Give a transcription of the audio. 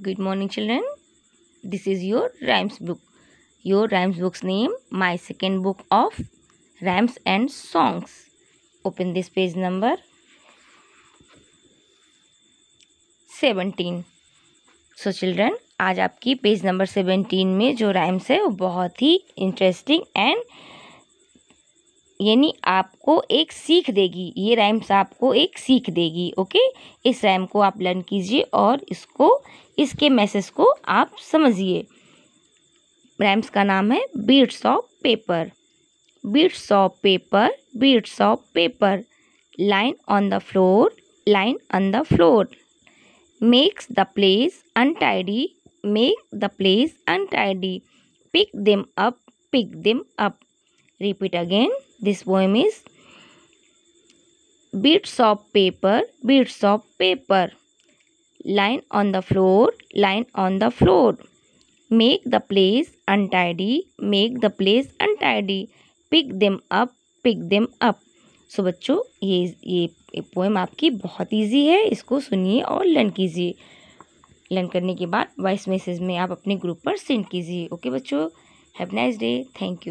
Good morning children. This is your rhymes book. Your rhymes book's name my second book of rhymes and songs. Open this page number 17. So so children आज आपकी page number seventeen में जो rhymes है वो बहुत ही interesting and यानी आपको एक सीख देगी ये राइम्स आपको एक सीख देगी ओके इस राइम को आप लर्न कीजिए और इसको इसके मैसेज को आप समझिए राइम्स का नाम है bits of paper bits of paper bits of paper lying on the floor lying on the floor makes the place untidy make the place untidy pick them up pick them up Repeat again. This poem is Bits of paper, bits of paper. Line on the floor, line on the floor. Make the place untidy, make the place untidy. Pick them up, pick them up. So so, बच्चों ये ये poem आपकी बहुत easy है इसको सुनिए और learn कीजिए लर्न करने के बाद वॉइस मैसेज में आप अपने ग्रुप पर सेंड कीजिए ओके बच्चों have nice day thank you